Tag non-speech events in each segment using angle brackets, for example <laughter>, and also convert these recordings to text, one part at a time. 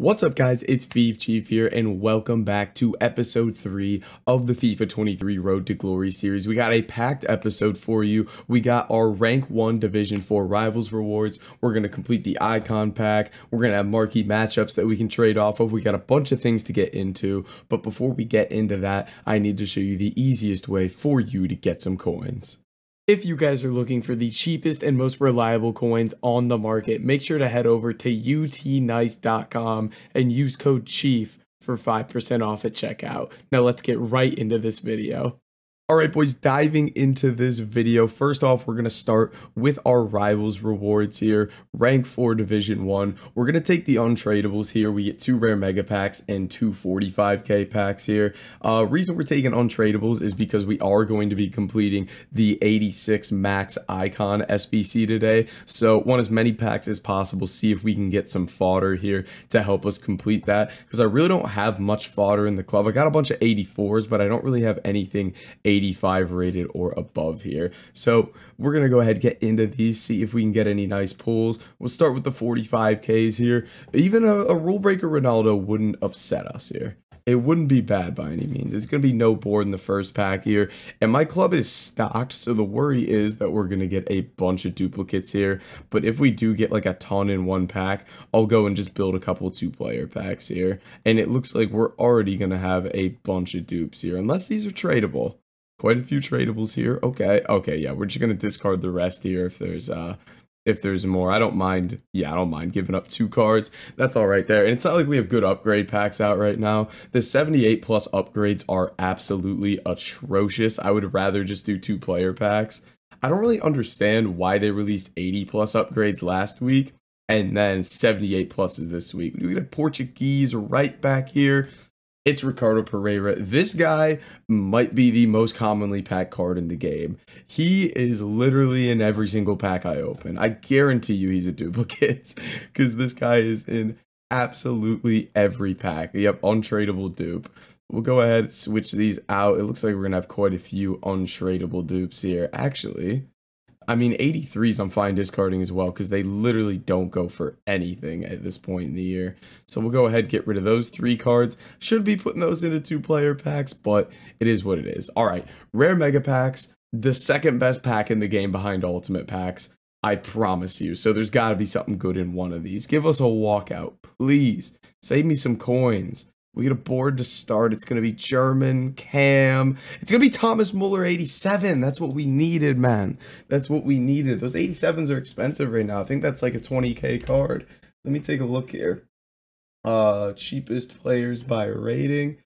What's up guys, it's Beef Chief here and welcome back to episode 3 of the FIFA 23 Road to Glory series. We got a packed episode for you. We got our rank 1 Division 4 Rivals rewards. We're going to complete the Icon pack. We're going to have marquee matchups that we can trade off of. We got a bunch of things to get into, but before we get into that, I need to show you the easiest way for you to get some coins. If you guys are looking for the cheapest and most reliable coins on the market, make sure to head over to utnice.com and use code CHIEF for 5% off at checkout. Now let's get right into this video. All right, boys, diving into this video. First off, we're going to start with our rivals rewards here, rank four, division one. We're going to take the untradables here. We get two rare mega packs and two 45k packs here. Uh, reason we're taking untradables is because we are going to be completing the 86 max icon SBC today. So want as many packs as possible, see if we can get some fodder here to help us complete that. Because I really don't have much fodder in the club. I got a bunch of 84s, but I don't really have anything 85 rated or above here. So we're going to go ahead get into these, see if we can get any nice pulls. We'll start with the 45Ks here. Even a, a rule breaker Ronaldo wouldn't upset us here it wouldn't be bad by any means. It's going to be no board in the first pack here. And my club is stocked, so the worry is that we're going to get a bunch of duplicates here. But if we do get like a ton in one pack, I'll go and just build a couple two-player packs here. And it looks like we're already going to have a bunch of dupes here, unless these are tradable. Quite a few tradables here. Okay, okay, yeah, we're just gonna discard the rest here if there's uh if there's more. I don't mind. Yeah, I don't mind giving up two cards. That's all right there. And it's not like we have good upgrade packs out right now. The 78 plus upgrades are absolutely atrocious. I would rather just do two player packs. I don't really understand why they released 80 plus upgrades last week and then 78 pluses this week. We got a Portuguese right back here it's Ricardo Pereira. This guy might be the most commonly packed card in the game. He is literally in every single pack I open. I guarantee you he's a duplicate because <laughs> this guy is in absolutely every pack. Yep, untradeable dupe. We'll go ahead switch these out. It looks like we're going to have quite a few untradeable dupes here. Actually, I mean, 83s I'm fine discarding as well because they literally don't go for anything at this point in the year. So we'll go ahead get rid of those three cards. Should be putting those into two-player packs, but it is what it is. All right, rare mega packs, the second best pack in the game behind ultimate packs. I promise you. So there's got to be something good in one of these. Give us a walkout, please. Save me some coins. We get a board to start. It's going to be German, Cam. It's going to be Thomas Muller 87. That's what we needed, man. That's what we needed. Those 87s are expensive right now. I think that's like a 20k card. Let me take a look here. Uh, cheapest players by rating.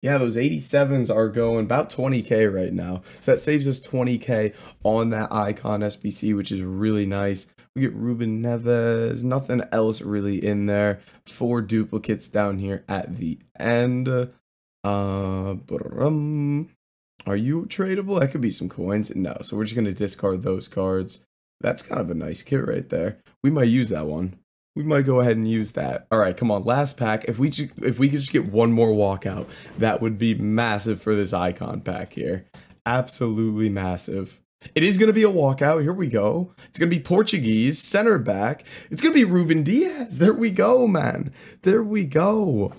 Yeah, those 87s are going about 20K right now. So that saves us 20K on that icon SBC, which is really nice. We get Ruben Neves, nothing else really in there. Four duplicates down here at the end. Uh, are you tradable? That could be some coins. No, so we're just going to discard those cards. That's kind of a nice kit right there. We might use that one. We might go ahead and use that. All right, come on, last pack. If we if we could just get one more walkout, that would be massive for this icon pack here. Absolutely massive. It is going to be a walkout. Here we go. It's going to be Portuguese, center back. It's going to be Ruben Diaz. There we go, man. There we go.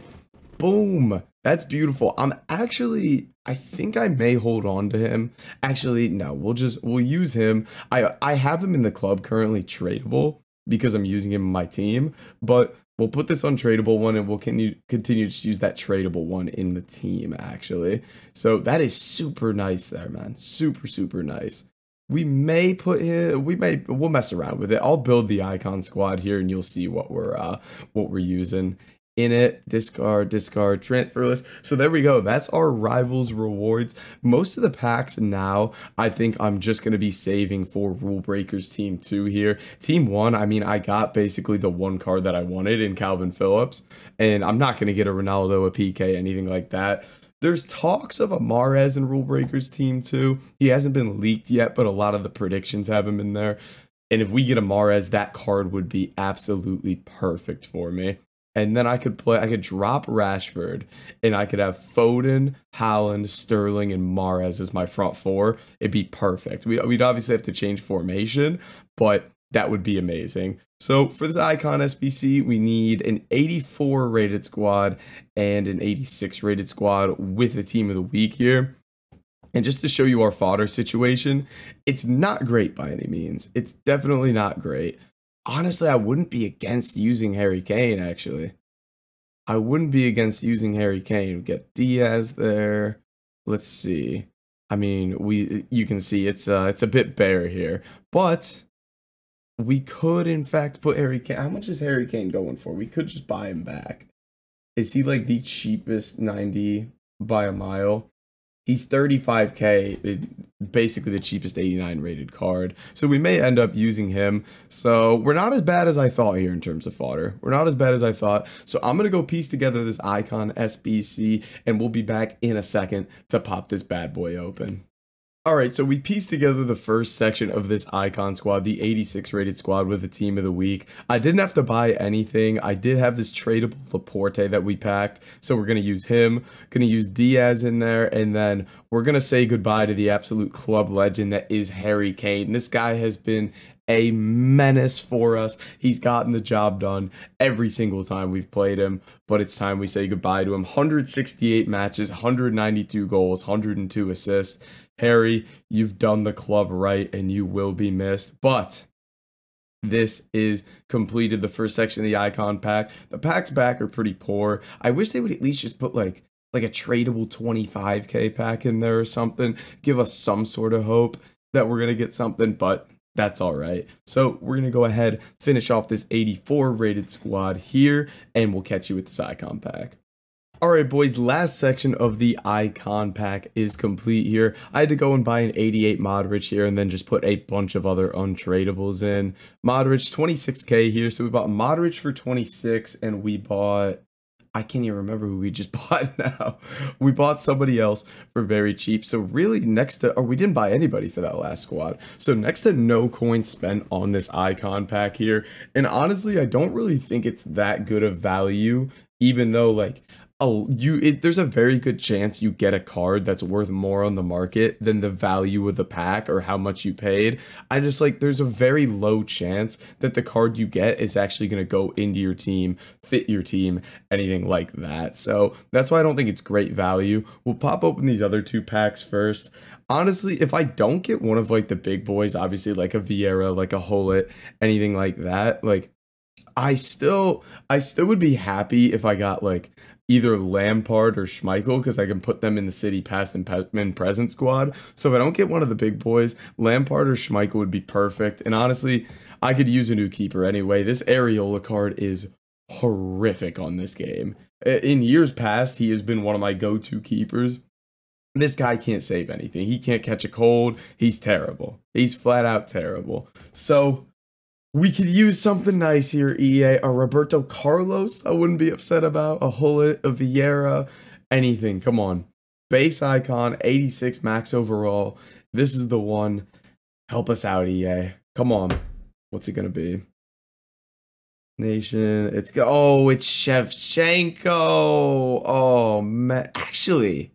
Boom. That's beautiful. I'm actually, I think I may hold on to him. Actually, no, we'll just, we'll use him. I, I have him in the club currently tradable because I'm using him in my team, but we'll put this untradable one and we'll continue, continue to use that tradable one in the team, actually. So that is super nice there, man. Super, super nice. We may put here, we may, we'll mess around with it. I'll build the icon squad here and you'll see what we're, uh, what we're using in it, discard, discard, transfer list. So there we go. That's our rivals rewards. Most of the packs now, I think I'm just going to be saving for Rule Breakers Team 2 here. Team 1, I mean, I got basically the one card that I wanted in Calvin Phillips, and I'm not going to get a Ronaldo, a PK, anything like that. There's talks of a Mares in Rule Breakers Team 2. He hasn't been leaked yet, but a lot of the predictions have him in there. And if we get a Mares, that card would be absolutely perfect for me and then I could play. I could drop Rashford, and I could have Foden, Holland, Sterling, and Mares as my front four. It'd be perfect. we we'd obviously have to change formation, but that would be amazing. So for this icon SBC, we need an 84 rated squad and an 86 rated squad with a team of the week here. And just to show you our fodder situation, it's not great by any means. It's definitely not great honestly, I wouldn't be against using Harry Kane, actually. I wouldn't be against using Harry Kane. get Diaz there. Let's see. I mean, we you can see it's uh it's a bit bare here, but we could in fact put Harry Kane. How much is Harry Kane going for? We could just buy him back. Is he like the cheapest 90 by a mile? he's 35k eh, basically the cheapest 89 rated card so we may end up using him so we're not as bad as i thought here in terms of fodder we're not as bad as i thought so i'm gonna go piece together this icon sbc and we'll be back in a second to pop this bad boy open Alright, so we pieced together the first section of this Icon Squad, the 86 rated squad with the team of the week. I didn't have to buy anything. I did have this tradable Laporte that we packed, so we're going to use him, going to use Diaz in there, and then we're going to say goodbye to the absolute club legend that is Harry Kane. This guy has been a menace for us. He's gotten the job done every single time we've played him, but it's time we say goodbye to him. 168 matches, 192 goals, 102 assists. Harry, you've done the club right and you will be missed. But this is completed the first section of the icon pack. The packs back are pretty poor. I wish they would at least just put like like a tradable 25k pack in there or something. Give us some sort of hope that we're going to get something, but that's all right. So we're going to go ahead, finish off this 84 rated squad here, and we'll catch you with this icon pack. Alright boys, last section of the icon pack is complete here. I had to go and buy an 88 Modric here and then just put a bunch of other untradeables in. Modric 26k here, so we bought Modric for 26 and we bought... I can't even remember who we just <laughs> bought now. We bought somebody else for very cheap. So really next to, or oh, we didn't buy anybody for that last squad. So next to no coin spent on this icon pack here. And honestly, I don't really think it's that good of value even though like oh you it, there's a very good chance you get a card that's worth more on the market than the value of the pack or how much you paid i just like there's a very low chance that the card you get is actually going to go into your team fit your team anything like that so that's why i don't think it's great value we'll pop open these other two packs first honestly, if I don't get one of like the big boys, obviously like a Vieira, like a Holit, anything like that, like I still I still would be happy if I got like either Lampard or Schmeichel because I can put them in the City past and, pe- and present squad. So if I don't get one of the big boys, Lampard or Schmeichel would be perfect. And honestly, I could use a new keeper anyway. This Areola card is horrific on this game. In years past, he has been one of my go-to keepers. This guy can't save anything. He can't catch a cold. He's terrible. He's flat out terrible. So we could use something nice here, EA. A Roberto Carlos, I wouldn't be upset about. A Hullet, a Vieira, anything. Come on. Base icon, 86 max overall. This is the one. Help us out, EA. Come on. What's it going to be? Nation. It's go. Oh, it's Shevchenko. Oh, man. Actually,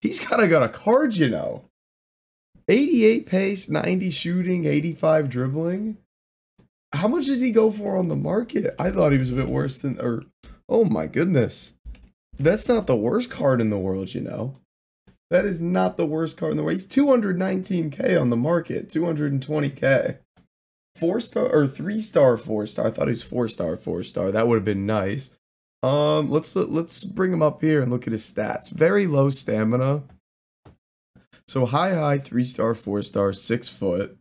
he's kind of got a card, you know. 88 pace, 90 shooting, 85 dribbling. How much does he go for on the market? I thought he was a bit worse than, or, oh my goodness. That's not the worst card in the world, you know. That is not the worst card in the world. He's 219k on the market, 220k. Four star, or three star, four star. I thought he was four star, four star. That would have been nice. Um, let's let's bring him up here and look at his stats. Very low stamina. So high, high, three star, four star, six foot.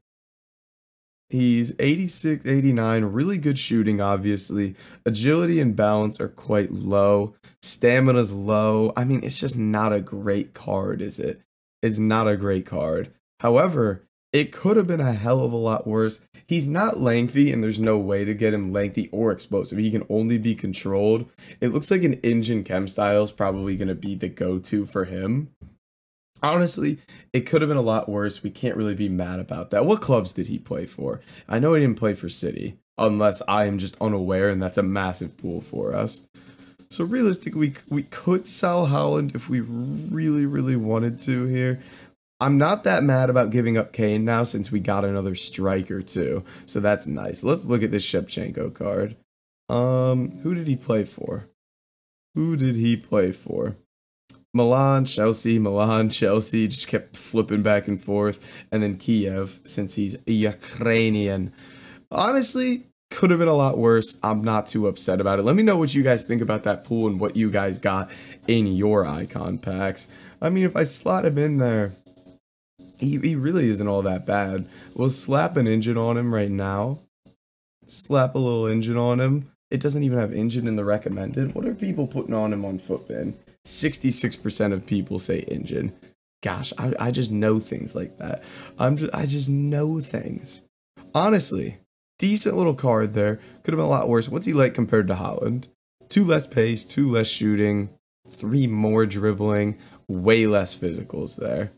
He's 86, 89, really good shooting, obviously. Agility and balance are quite low. Stamina's low. I mean, it's just not a great card, is it? It's not a great card. However, it could have been a hell of a lot worse. He's not lengthy, and there's no way to get him lengthy or explosive. He can only be controlled. It looks like an engine chem style is probably going to be the go-to for him honestly, it could have been a lot worse. We can't really be mad about that. What clubs did he play for? I know he didn't play for City, unless I am just unaware, and that's a massive pool for us. So realistically, we, we could sell Holland if we really, really wanted to here. I'm not that mad about giving up Kane now since we got another striker too. So that's nice. Let's look at this Shevchenko card. Um, who did he play for? Who did he play for? Milan, Chelsea, Milan, Chelsea, just kept flipping back and forth. And then Kiev, since he's Ukrainian. Honestly, could have been a lot worse. I'm not too upset about it. Let me know what you guys think about that pool and what you guys got in your icon packs. I mean, if I slot him in there, he, he really isn't all that bad. We'll slap an engine on him right now. Slap a little engine on him. It doesn't even have engine in the recommended. What are people putting on him on Footbin? 66% of people say engine. Gosh, I, I just know things like that. I'm just, I just know things. Honestly, decent little card there. Could have been a lot worse. What's he like compared to Holland? Two less pace, two less shooting, three more dribbling, way less physicals there.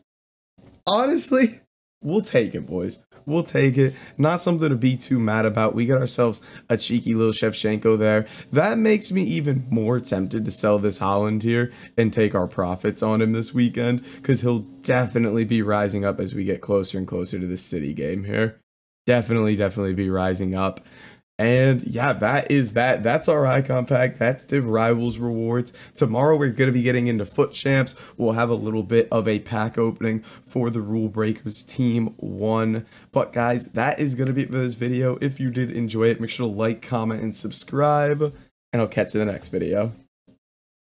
Honestly, we'll take it, boys. We'll take it. Not something to be too mad about. We got ourselves a cheeky little Shevchenko there. That makes me even more tempted to sell this Holland here and take our profits on him this weekend because he'll definitely be rising up as we get closer and closer to the city game here. Definitely, definitely be rising up. And yeah, that is that. That's our icon pack. That's the Rivals rewards. Tomorrow we're going to be getting into Foot Champs. We'll have a little bit of a pack opening for the Rule Breakers Team 1. But guys, that is going to be it for this video. If you did enjoy it, make sure to like, comment, and subscribe. And I'll catch you in the next video.